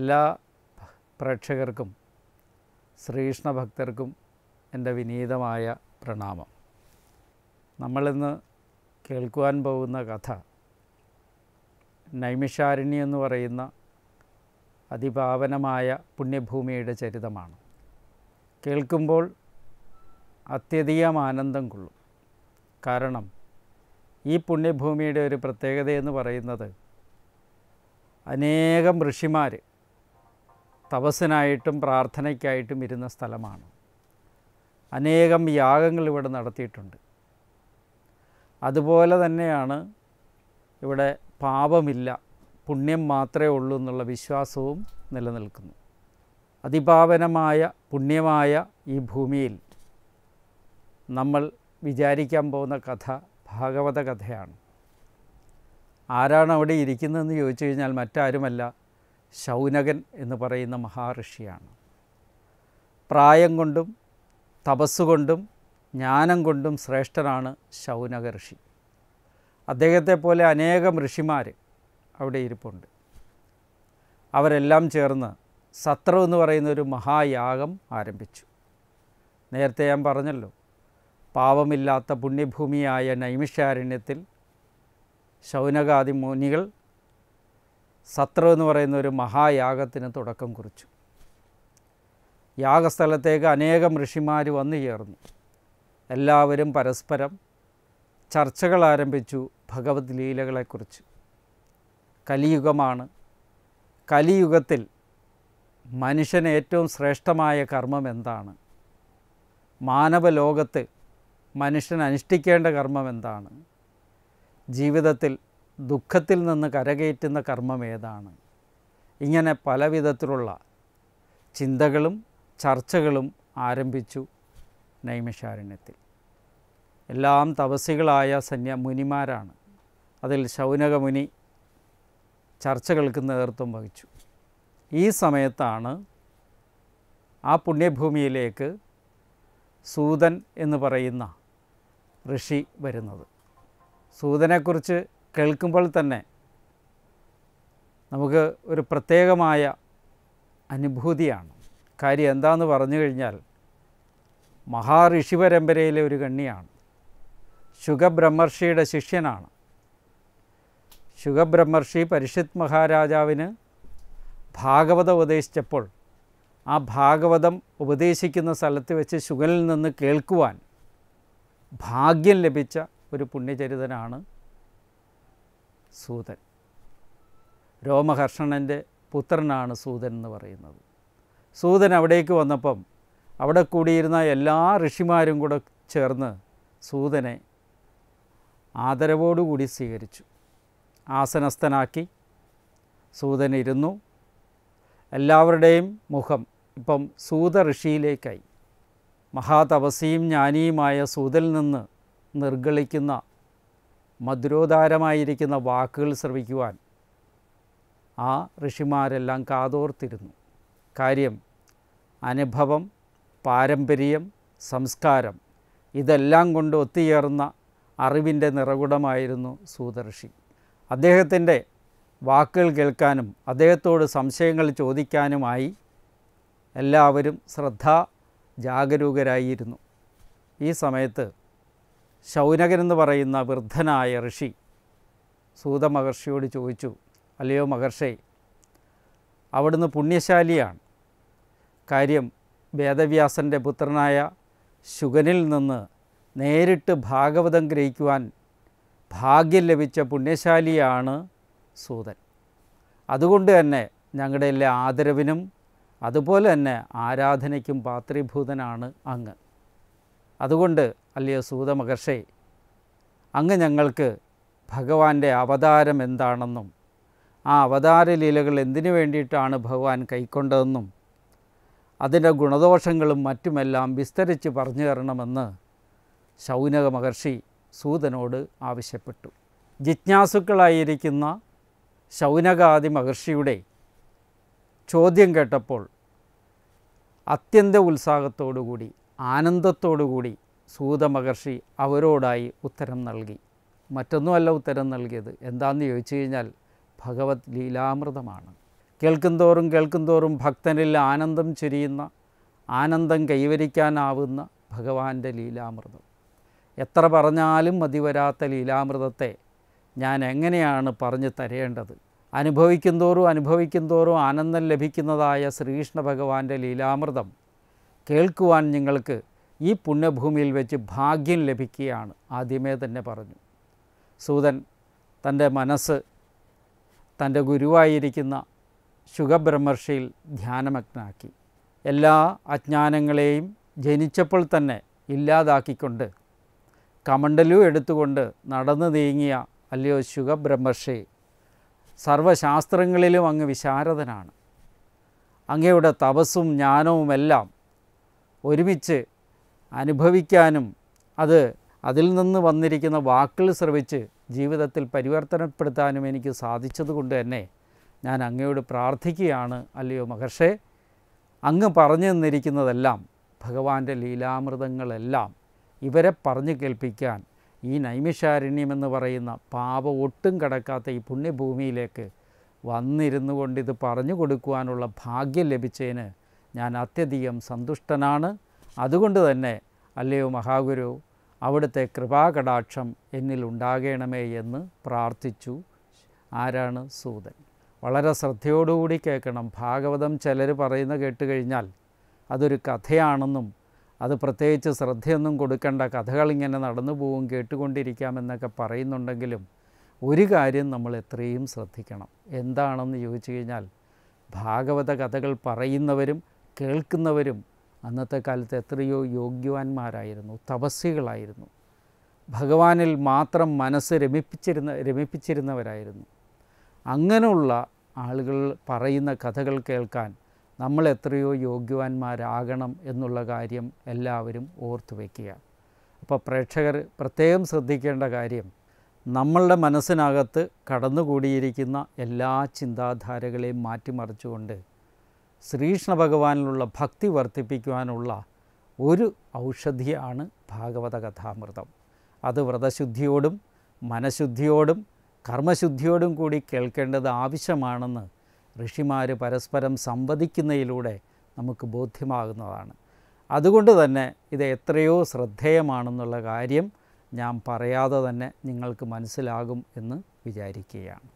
എല്ലാ പ്രേക്ഷകർക്കും ശ്രീകൃഷ്ണ ഭക്തർക്കും എൻ്റെ വിനീതമായ പ്രണാമം നമ്മളിന്ന് കേൾക്കുവാൻ പോകുന്ന കഥ നൈമിഷാരണ്യ എന്ന് പറയുന്ന അതിപാവനമായ പുണ്യഭൂമിയുടെ ചരിതമാണ് കേൾക്കുമ്പോൾ അത്യധികം ആനന്ദം കൊള്ളും കാരണം ഈ പുണ്യഭൂമിയുടെ ഒരു പ്രത്യേകതയെന്ന് പറയുന്നത് അനേകം ഋഷിമാർ തപസ്സിനായിട്ടും പ്രാർത്ഥനയ്ക്കായിട്ടും ഇരുന്ന സ്ഥലമാണ് അനേകം യാഗങ്ങൾ ഇവിടെ നടത്തിയിട്ടുണ്ട് അതുപോലെ തന്നെയാണ് ഇവിടെ പാപമില്ല പുണ്യം മാത്രമേ ഉള്ളൂ എന്നുള്ള വിശ്വാസവും നിലനിൽക്കുന്നു അതിപാവനമായ പുണ്യമായ ഈ ഭൂമിയിൽ നമ്മൾ വിചാരിക്കാൻ പോകുന്ന കഥ ഭാഗവത കഥയാണ് ആരാണ് അവിടെ ഇരിക്കുന്നതെന്ന് ചോദിച്ചു കഴിഞ്ഞാൽ മറ്റാരുമല്ല ശൗനകൻ എന്ന് പറയുന്ന മഹാഋഷിയാണ് പ്രായം കൊണ്ടും തപസ്സുകൊണ്ടും ജ്ഞാനം കൊണ്ടും ശ്രേഷ്ഠനാണ് ശൗനക ഋഷി അദ്ദേഹത്തെ പോലെ അനേകം ഋഷിമാർ അവിടെ ഇരിപ്പുണ്ട് അവരെല്ലാം ചേർന്ന് സത്രം എന്ന് പറയുന്ന ഒരു മഹായാഗം ആരംഭിച്ചു നേരത്തെ ഞാൻ പറഞ്ഞല്ലോ പാവമില്ലാത്ത പുണ്യഭൂമിയായ നൈമിഷാരണ്യത്തിൽ ശൗനകാദി മുനികൾ സത്ര എന്ന് പറയുന്ന ഒരു മഹായാഗത്തിന് തുടക്കം കുറിച്ചു യാഗസ്ഥലത്തേക്ക് അനേകം ഋഷിമാർ വന്നു ചേർന്നു എല്ലാവരും പരസ്പരം ചർച്ചകൾ ആരംഭിച്ചു ഭഗവത് ലീലകളെക്കുറിച്ച് കലിയുഗമാണ് കലിയുഗത്തിൽ മനുഷ്യന് ഏറ്റവും ശ്രേഷ്ഠമായ കർമ്മം എന്താണ് മാനവലോകത്ത് മനുഷ്യൻ അനുഷ്ഠിക്കേണ്ട കർമ്മം എന്താണ് ജീവിതത്തിൽ ദുഃഖത്തിൽ നിന്ന് കരകയറ്റുന്ന കർമ്മം ഏതാണ് ഇങ്ങനെ പല വിധത്തിലുള്ള ചിന്തകളും ചർച്ചകളും ആരംഭിച്ചു നൈമിഷാരണ്യത്തിൽ എല്ലാം തപസികളായ സന്യ മുനിമാരാണ് അതിൽ ശൗനകമുനി ചർച്ചകൾക്ക് നേതൃത്വം വഹിച്ചു ഈ സമയത്താണ് ആ പുണ്യഭൂമിയിലേക്ക് സൂതൻ എന്ന് പറയുന്ന ഋഷി വരുന്നത് സൂതനെക്കുറിച്ച് കേൾക്കുമ്പോൾ തന്നെ നമുക്ക് ഒരു പ്രത്യേകമായ അനുഭൂതിയാണ് കാര്യം എന്താണെന്ന് പറഞ്ഞു കഴിഞ്ഞാൽ മഹാഋഷി പരമ്പരയിലെ ഒരു കണ്ണിയാണ് ശുഖബ്രഹ്മർഷിയുടെ ശിഷ്യനാണ് ശുഖബ്രഹ്മർഷി പരിഷിത് മഹാരാജാവിന് ഭാഗവതം ഉപദേശിച്ചപ്പോൾ ആ ഭാഗവതം ഉപദേശിക്കുന്ന സ്ഥലത്ത് വെച്ച് ശുഖനിൽ നിന്ന് കേൾക്കുവാൻ ഭാഗ്യം ലഭിച്ച ഒരു പുണ്യചരിതനാണ് സൂതൻ രോമഹർഷണൻ്റെ പുത്രനാണ് സൂതൻ എന്ന് പറയുന്നത് സൂതൻ അവിടേക്ക് വന്നപ്പം അവിടെ കൂടിയിരുന്ന എല്ലാ ഋഷിമാരും കൂടെ ചേർന്ന് സൂതനെ ആദരവോടുകൂടി സ്വീകരിച്ചു ആസനസ്ഥനാക്കി സൂതൻ ഇരുന്നു എല്ലാവരുടെയും മുഖം ഇപ്പം സൂത ഋഷിയിലേക്കായി മഹാതപസിയും ജ്ഞാനിയുമായ സൂതൽ നിന്ന് നിർഗളിക്കുന്ന മധുരോധാരമായിരിക്കുന്ന വാക്കുകൾ ശ്രവിക്കുവാൻ ആ ഋഷിമാരെല്ലാം കാതോർത്തിരുന്നു കാര്യം അനുഭവം പാരമ്പര്യം സംസ്കാരം ഇതെല്ലാം കൊണ്ട് ഒത്തുചേർന്ന അറിവിൻ്റെ നിറകുടമായിരുന്നു സൂതർഷി അദ്ദേഹത്തിൻ്റെ വാക്കുകൾ കേൾക്കാനും അദ്ദേഹത്തോട് സംശയങ്ങൾ ചോദിക്കാനുമായി എല്ലാവരും ശ്രദ്ധാ ജാഗരൂകരായിരുന്നു ഈ സമയത്ത് ശൗനകൻ എന്ന് പറയുന്ന വൃദ്ധനായ ഋഷി സൂത മഹർഷിയോട് ചോദിച്ചു അല്ലയോ മഹർഷേ അവിടുന്ന് പുണ്യശാലിയാണ് കാര്യം വേദവ്യാസൻ്റെ പുത്രനായ ശുഗനിൽ നിന്ന് നേരിട്ട് ഭാഗവതം ഗ്രഹിക്കുവാൻ ഭാഗ്യം ലഭിച്ച പുണ്യശാലിയാണ് സൂതൻ അതുകൊണ്ട് തന്നെ ഞങ്ങളുടെ എല്ലാ ആദരവിനും അതുപോലെ തന്നെ ആരാധനയ്ക്കും പാത്രീഭൂതനാണ് അങ്ങ് അതുകൊണ്ട് അല്ലയോ സൂത മഹർഷേ അങ്ങ് ഞങ്ങൾക്ക് ഭഗവാന്റെ അവതാരം എന്താണെന്നും ആ അവതാര ലീലകൾ എന്തിനു വേണ്ടിയിട്ടാണ് ഭഗവാൻ കൈക്കൊണ്ടതെന്നും അതിൻ്റെ ഗുണദോഷങ്ങളും മറ്റുമെല്ലാം വിസ്തരിച്ച് പറഞ്ഞു തരണമെന്ന് ശൗനക മഹർഷി സൂതനോട് ആവശ്യപ്പെട്ടു ജിജ്ഞാസുക്കളായിരിക്കുന്ന ശൗനകാദി മഹർഷിയുടെ ചോദ്യം കേട്ടപ്പോൾ അത്യന്ത ഉത്സാഹത്തോടുകൂടി ആനന്ദത്തോടുകൂടി സൂതമഹർഷി അവരോടായി ഉത്തരം നൽകി മറ്റൊന്നുമല്ല ഉത്തരം നൽകിയത് എന്താണെന്ന് ചോദിച്ചു കഴിഞ്ഞാൽ ഭഗവത് ലീലാമൃതമാണ് കേൾക്കുന്തോറും കേൾക്കുന്തോറും ഭക്തനിൽ ആനന്ദം ചൊരിയുന്ന ആനന്ദം കൈവരിക്കാനാവുന്ന ഭഗവാന്റെ ലീലാമൃതം എത്ര പറഞ്ഞാലും മതി വരാത്ത ലീലാമൃതത്തെ ഞാൻ എങ്ങനെയാണ് പറഞ്ഞു തരേണ്ടത് അനുഭവിക്കുന്തോറും അനുഭവിക്കുന്തോറും ആനന്ദം ലഭിക്കുന്നതായ ശ്രീകൃഷ്ണ ഭഗവാന്റെ ലീലാമൃതം കേൾക്കുവാൻ നിങ്ങൾക്ക് ഈ പുണ്യഭൂമിയിൽ വെച്ച് ഭാഗ്യം ലഭിക്കുകയാണ് ആദ്യമേ തന്നെ പറഞ്ഞു സൂതൻ തൻ്റെ മനസ്സ് തൻ്റെ ഗുരുവായിരിക്കുന്ന ശുഖബ്രഹ്മർഷിയിൽ ധ്യാനമഗ്നാക്കി എല്ലാ അജ്ഞാനങ്ങളെയും ജനിച്ചപ്പോൾ തന്നെ ഇല്ലാതാക്കിക്കൊണ്ട് കമണ്ടലു എടുത്തുകൊണ്ട് നടന്നു നീങ്ങിയ അല്ലയോ ശുഖബ്രഹ്മർഷി സർവശാസ്ത്രങ്ങളിലും അങ്ങ് വിശാരദനാണ് അങ്ങയുടെ തപസ്സും ജ്ഞാനവുമെല്ലാം ഒരുമിച്ച് അനുഭവിക്കാനും അത് അതിൽ നിന്ന് വന്നിരിക്കുന്ന വാക്കുകൾ ശ്രവിച്ച് ജീവിതത്തിൽ പരിവർത്തനപ്പെടുത്താനും എനിക്ക് സാധിച്ചതുകൊണ്ട് തന്നെ ഞാൻ അങ്ങയോട് പ്രാർത്ഥിക്കുകയാണ് അല്ലയോ മഹർഷേ അങ്ങ് പറഞ്ഞു തന്നിരിക്കുന്നതെല്ലാം ഭഗവാന്റെ ലീലാമൃതങ്ങളെല്ലാം ഇവരെ പറഞ്ഞു കേൾപ്പിക്കാൻ ഈ നൈമിഷാരണ്യമെന്ന് പറയുന്ന പാപ ഒട്ടും കടക്കാത്ത ഈ പുണ്യഭൂമിയിലേക്ക് വന്നിരുന്നു കൊണ്ട് ഇത് പറഞ്ഞു കൊടുക്കുവാനുള്ള ഭാഗ്യം ലഭിച്ചതിന് ഞാൻ അത്യധികം സന്തുഷ്ടനാണ് അതുകൊണ്ട് തന്നെ അല്ലയോ മഹാഗുരു അവിടുത്തെ കൃപാകടാക്ഷം എന്നിൽ ഉണ്ടാകണമേ എന്ന് പ്രാർത്ഥിച്ചു ആരാണ് സൂതൻ വളരെ ശ്രദ്ധയോടുകൂടി കേൾക്കണം ഭാഗവതം ചിലർ പറയുന്ന കേട്ട് കഴിഞ്ഞാൽ അതൊരു കഥയാണെന്നും അത് പ്രത്യേകിച്ച് ശ്രദ്ധയൊന്നും കൊടുക്കേണ്ട കഥകളിങ്ങനെ നടന്നു പോവും കേട്ടുകൊണ്ടിരിക്കാമെന്നൊക്കെ പറയുന്നുണ്ടെങ്കിലും ഒരു കാര്യം നമ്മൾ എത്രയും ശ്രദ്ധിക്കണം എന്താണെന്ന് ചോദിച്ചു കഴിഞ്ഞാൽ ഭാഗവത കഥകൾ പറയുന്നവരും കേൾക്കുന്നവരും അന്നത്തെ കാലത്ത് എത്രയോ യോഗ്യവാന്മാരായിരുന്നു തപസ്സികളായിരുന്നു ഭഗവാനിൽ മാത്രം മനസ്സ് രമിപ്പിച്ചിരുന്ന രമിപ്പിച്ചിരുന്നവരായിരുന്നു അങ്ങനെയുള്ള ആളുകൾ പറയുന്ന കഥകൾ കേൾക്കാൻ നമ്മൾ എത്രയോ യോഗ്യവാന്മാരാകണം എന്നുള്ള കാര്യം എല്ലാവരും ഓർത്തു വയ്ക്കുക അപ്പോൾ പ്രേക്ഷകർ പ്രത്യേകം ശ്രദ്ധിക്കേണ്ട കാര്യം നമ്മളുടെ മനസ്സിനകത്ത് കടന്നുകൂടിയിരിക്കുന്ന എല്ലാ ചിന്താധാരകളെയും മാറ്റിമറിച്ചുകൊണ്ട് ശ്രീകൃഷ്ണ ഭഗവാനിലുള്ള ഭക്തി വർദ്ധിപ്പിക്കുവാനുള്ള ഒരു ഔഷധിയാണ് ഭാഗവത കഥാമൃതം അത് വ്രതശുദ്ധിയോടും മനഃശുദ്ധിയോടും കർമ്മശുദ്ധിയോടും കൂടി കേൾക്കേണ്ടത് ആവശ്യമാണെന്ന് ഋഷിമാർ പരസ്പരം സംവദിക്കുന്നതിലൂടെ നമുക്ക് ബോധ്യമാകുന്നതാണ് അതുകൊണ്ട് തന്നെ ഇത് എത്രയോ ശ്രദ്ധേയമാണെന്നുള്ള കാര്യം ഞാൻ പറയാതെ തന്നെ നിങ്ങൾക്ക് മനസ്സിലാകും എന്ന് വിചാരിക്കുകയാണ്